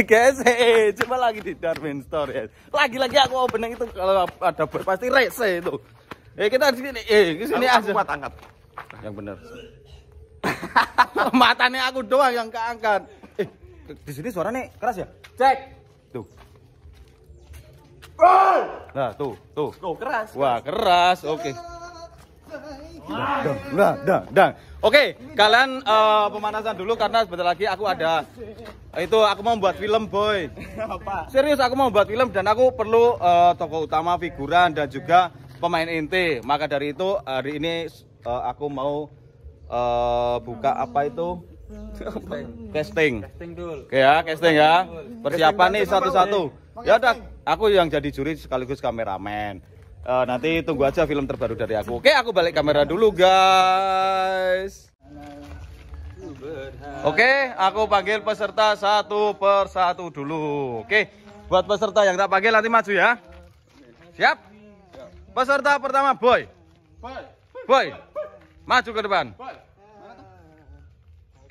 guys hey, eh, coba lagi di Darwin Store ya lagi-lagi aku opening itu kalau ada bot pasti rese itu eh kita di sini eh di sini aja kuat angkat yang benar matanya aku doang yang keangkat eh di sini suaranya keras ya cek tuh Nah, tuh, tuh. Tuh, keras. Wah, keras. Oke. Okay. Dang, dang, dang, dang. Oke, kalian uh, pemanasan dulu karena sebentar lagi aku ada itu aku mau buat film boy. Serius aku mau buat film dan aku perlu uh, tokoh utama, figuran dan juga pemain inti. Maka dari itu hari ini uh, aku mau uh, buka apa itu? casting. Casting dulu. Ya, casting ya. Persiapan nih satu-satu. Ya udah, aku yang jadi juri sekaligus kameramen uh, nanti tunggu aja film terbaru dari aku. Oke, aku balik kamera dulu, guys. Oke, aku panggil peserta satu persatu dulu. Oke, buat peserta yang tak panggil nanti maju ya. Siap? Peserta pertama, Boy. Boy. Boy. Maju ke depan.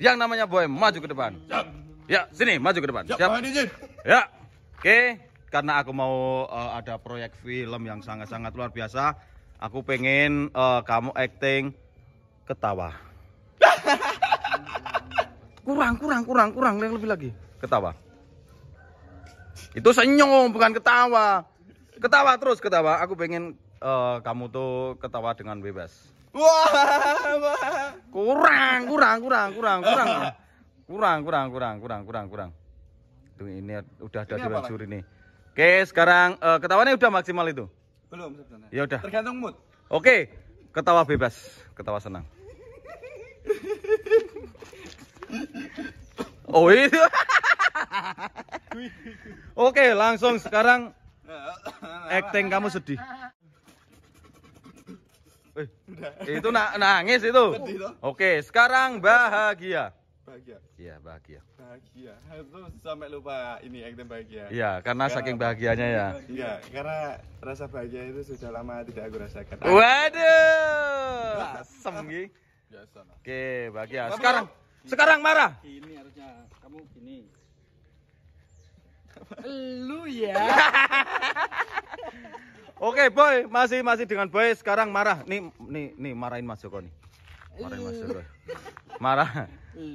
Yang namanya Boy, maju ke depan. Ya, sini, maju ke depan. Siap. Ya. Oke karena aku mau uh, ada proyek film yang sangat-sangat luar biasa aku pengen uh, kamu acting ketawa kurang kurang kurang kurang yang lebih lagi ketawa itu senyum bukan ketawa ketawa terus ketawa aku pengen uh, kamu tuh ketawa dengan bebas Wah, kurang, kurang, kurang, kurang, kurang, kurang, kurang, kurang, kurang, kurang, kurang. ini udah ada di ini Oke, sekarang uh, eh, ketawanya udah maksimal itu? Belum sebenarnya. Ya udah. Tergantung mood. Oke, ketawa bebas, ketawa senang. oh itu. Iya. Oke, langsung sekarang acting kamu sedih. Eh, itu na nangis itu. Oke, sekarang bahagia bahagia. Iya, bahagia. Bahagia. itu sampai lupa ini akhirnya bahagia. Iya, karena, karena saking bahagianya ya. Iya, karena rasa bahagia itu sudah lama tidak aku rasakan. Waduh. Asem Biasa. Oke, bahagia. Sekarang sekarang marah. Ini harusnya kamu gini. Lu ya. Oke, Boy, masih masih dengan Boy sekarang marah. Nih nih nih marahin Mas Joko nih. Marah Mas bro Marah.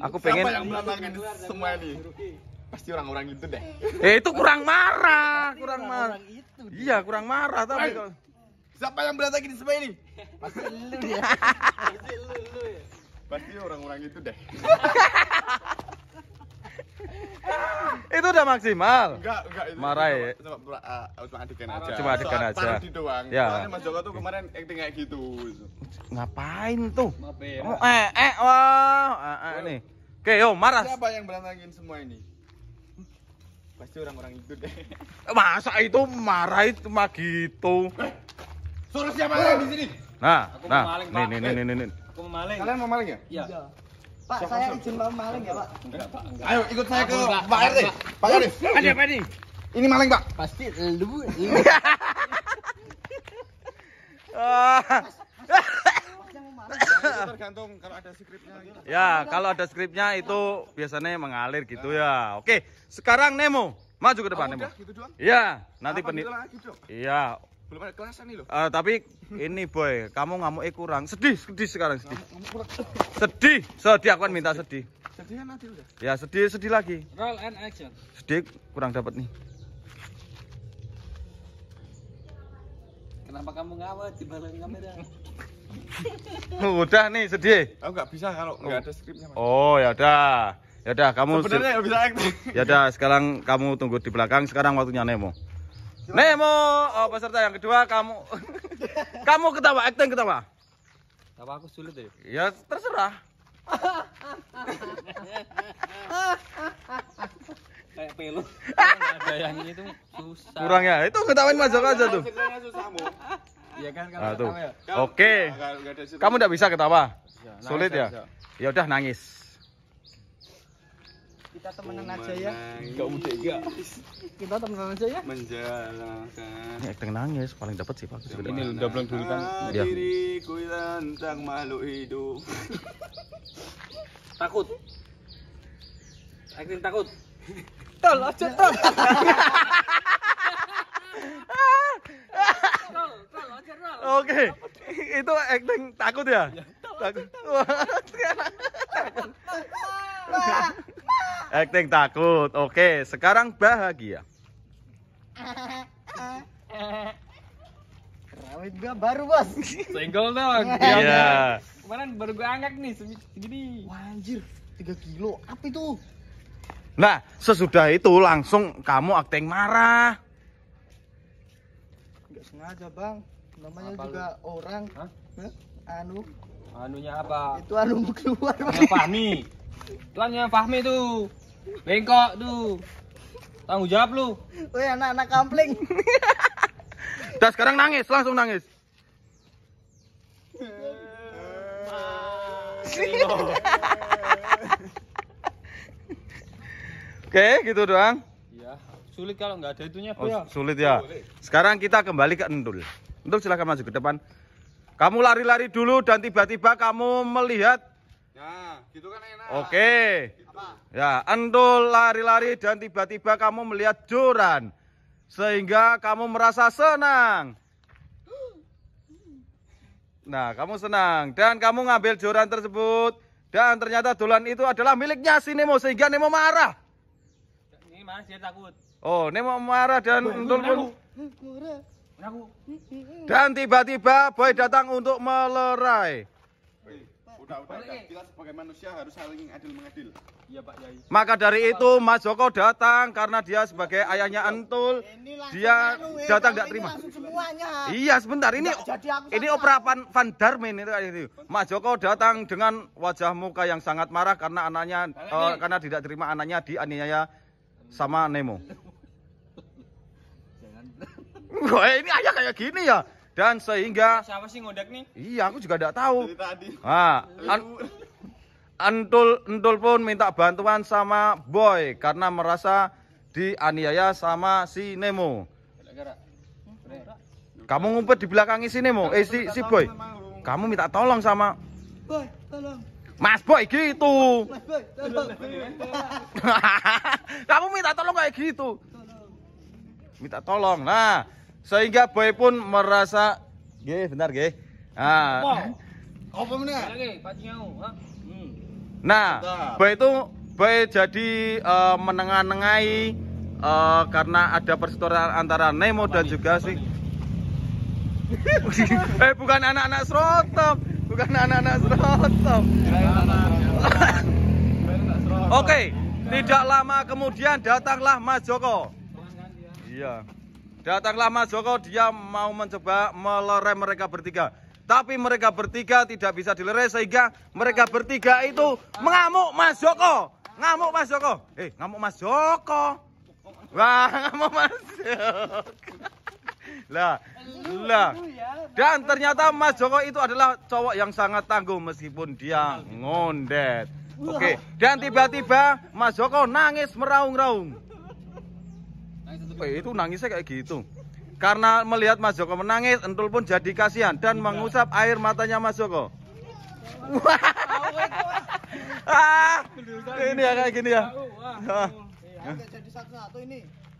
Aku pengen Siapa yang melakukan semua ini? Pasti orang-orang itu deh. Eh itu kurang marah, kurang marah. Iya, kurang marah tapi kalau Siapa yang berantakin semua ini? Ya. Ya. Pasti lu ya. Pasti lu ya. Pasti orang-orang itu deh. itu udah maksimal. Enggak, enggak itu. Marah ya. Cuma, cuma, ah, cuma adegan aja. Cuma adegan aja. doang. Ya. Soalnya Mas Joko tuh kemarin acting kayak gitu. Ngapain tuh? Ngapain? Oh, eh eh wah, eh, eh, nih. Oke, yo marah. Siapa yang berantakin semua ini? Pasti orang-orang itu deh. Eh, masa itu marah itu mah gitu. Eh, suruh siapa lagi di sini? Nah, Aku nah. Memaling, nih, nih, nih, nih, nih. Aku mau maling. Kalian mau maling ya? Iya. iya. Pak, saya izin mau maling ya, Pak? Ayo ikut saya ke Pak RT. Pak RT. Ada apa ini? Ini maling, Pak. Pasti lu. tergantung kalau ada skripnya gitu. ya kalau ada skripnya itu biasanya mengalir gitu ya oke sekarang Nemo maju ke depan oh, Nemo gitu iya ya nanti penit gitu iya belum ada kelasan nih loh. Uh, tapi ini boy, kamu ngamuknya kurang. Sedih, sedih sekarang sedih. sedih, sedih aku kan minta sedih. Sedih kan nanti udah. Ya sedih, sedih lagi. Roll and action. Sedih kurang dapat nih. Kenapa kamu ngawet di balik kamera? Oh, udah nih sedih. Aku nggak bisa kalau nggak oh. ada skripnya. Oh ya udah. Ya udah kamu Sebenarnya bisa Ya udah, sekarang kamu tunggu di belakang. Sekarang waktunya Nemo. Nemo, oh, peserta yang kedua kamu kamu ketawa, acting ketawa. Ketawa aku sulit deh. Ya terserah. Kayak pelu. Bayangin itu susah. Kurang ya. Itu ketawain Mas Joko aja tuh. Iya kan kamu nah, ya. Oke. Okay. Kamu enggak bisa ketawa. Sulit ya. Ya udah nangis kita temenan aja ya enggak udah enggak kita temenan aja ya menjalankan ini acting nangis paling dapat sih pak ini doblang dulu kan ya diriku tentang makhluk hidup takut acting takut tol aja tol Oke, okay. itu acting takut ya? Iya. Takut. Wah, takut. Acting takut. Oke, sekarang bahagia. Rawit gua baru, Bos. Senggol dong. Iya. Yeah. Kemarin baru gua angkat nih segini. Wah, anjir. 3 kilo. Apa itu? Nah, sesudah itu langsung kamu acting marah. Enggak sengaja, Bang. Namanya apa juga lu? orang. Hah? Anu. Anunya apa? Itu anu keluar. Fahmi. Itu anunya Fahmi tuh. Bengkok tuh. Tanggung jawab lu. Woi anak-anak kampling. Udah sekarang nangis, langsung nangis. Oke, gitu doang. Ya, Sulit kalau nggak ada itunya, oh, ya. Sulit ya. Sekarang kita kembali ke Endul. Endul silahkan masuk ke depan. Kamu lari-lari dulu dan tiba-tiba kamu melihat Ya, gitu kan enak. Oke. Gitu. Ya, Endul lari-lari dan tiba-tiba kamu melihat joran sehingga kamu merasa senang. Nah, kamu senang dan kamu ngambil joran tersebut dan ternyata dolan itu adalah miliknya si Nemo sehingga Nemo marah. Ini mas, dia takut. Oh, Nemo marah dan Endul pun Dan tiba-tiba Boy datang untuk melerai maka dari itu Mas Joko datang karena dia sebagai ayahnya Antul dia anu, eh, datang tidak terima iya sebentar ini ini operapan Van Darmin itu gitu. Mas Joko datang dengan wajah muka yang sangat marah karena anaknya uh, karena tidak terima anaknya dianiaya sama Nemo Gue eh, ini ayah kayak gini ya dan sehingga siapa sih ngodek nih? Iya, aku juga tidak tahu. Dari tadi. Nah, an Entul Entul pun minta bantuan sama Boy karena merasa dianiaya sama si Nemo. Kamu ngumpet di belakang si Nemo, eh si si Boy. Kamu minta tolong sama Boy, tolong. Mas Boy gitu. Mas Boy, Kamu minta tolong kayak gitu. Minta tolong. Nah, sehingga boy pun merasa Gih, bentar, gih. Ah. Hmm. Nah. Apa Nah, boy itu boy jadi uh, eh, menengah nengai uh, eh, karena ada persetujuan antara Nemo dan juga si eh bukan anak-anak serotop, bukan anak-anak serotop. Oke, tidak lama kemudian datanglah Mas Joko. Iya. Datanglah Mas Joko, dia mau mencoba melerai mereka bertiga. Tapi mereka bertiga tidak bisa dilerai sehingga mereka bertiga itu mengamuk Mas Joko. Ngamuk Mas Joko. Eh, ngamuk Mas Joko. Wah, ngamuk Mas Joko. Lah, lah. Dan ternyata Mas Joko itu adalah cowok yang sangat tangguh meskipun dia ngondet. Oke, okay. dan tiba-tiba Mas Joko nangis meraung-raung. Ya, itu nangisnya kayak gitu. Karena melihat Mas Joko menangis, Entul pun jadi kasihan dan iya. mengusap air matanya Mas Joko. Wah. ah, ini ya kayak gini ya.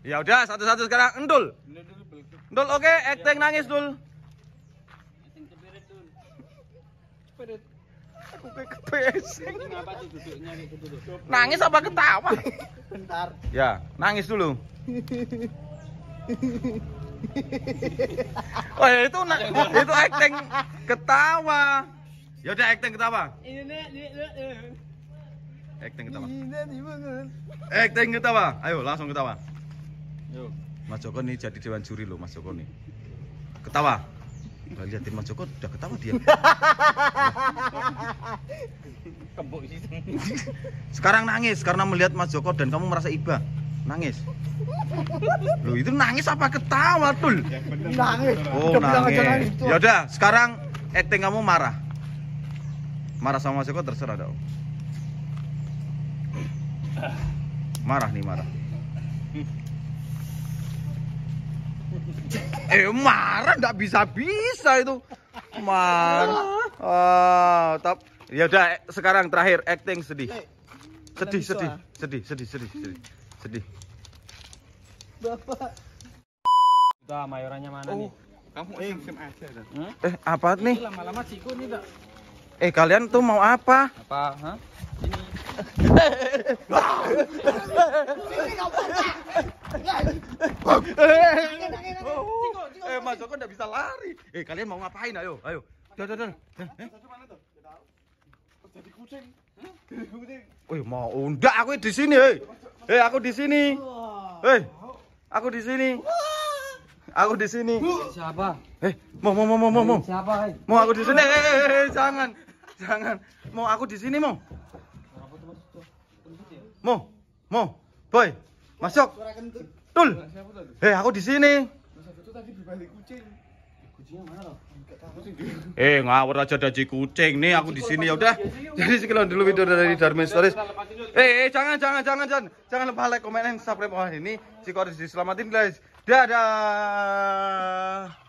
Ya udah satu-satu sekarang Entul. Entul oke, okay. acting nangis Dul. Aku gitu, Nangis apa ketawa? Bentar. Ya, nangis dulu. Oh ya itu nak itu acting ketawa. Ya udah acting ketawa. Acting ketawa. Acting ketawa. Ayo langsung ketawa. Yo. Mas Joko nih jadi dewan juri loh Mas Joko nih. Ketawa. Gak liatin Mas Joko udah ketawa dia. Sekarang nangis karena melihat Mas Joko dan kamu merasa iba. Nangis. Lu itu nangis apa ketawa, Tul? Nangis. Oh, nangis. nangis ya udah, sekarang acting kamu marah. Marah sama Mas Eko terserah dong. Marah nih, marah. Eh marah nggak bisa bisa itu marah. Oh, tap. Ya udah sekarang terakhir acting sedih. Eh, sedih sedih sedih sedih sedih sedih sedih. Bapak. Udah mayorannya mana oh. nih? Kamu eh, SMA aja dah. Eh, apa nih? Lama-lama ciku nih, Dak. Eh, kalian tuh mau apa? Apa, ha? Eh, Mas Joko enggak bisa lari. Eh, kalian mau ngapain? Ayo, ayo. Dah, dah, Jadi kucing. Jadi kucing. Wih, mau undak aku di sini, hei. Eh. eh aku di sini. Hei. Eh. Aku di sini. Aku di sini. Siapa? Eh, mau mau mau mau mau mau. Siapa? Eh? Mau aku di sini. Eh, eh, eh, jangan. Jangan. Mau aku di sini, mau. Mau. Mau. Boy. Masuk. Tul. Eh, aku di sini. tadi kucing. Eh ngawur aja daji kucing nih aku di sini ya udah. Iya, iya. Jadi sekian dulu video dari iya, Darmin Stories. Eh, eh jangan jangan jangan jangan jangan lupa like, komen, dan subscribe channel ini. Ciko harus diselamatin guys. Dadah.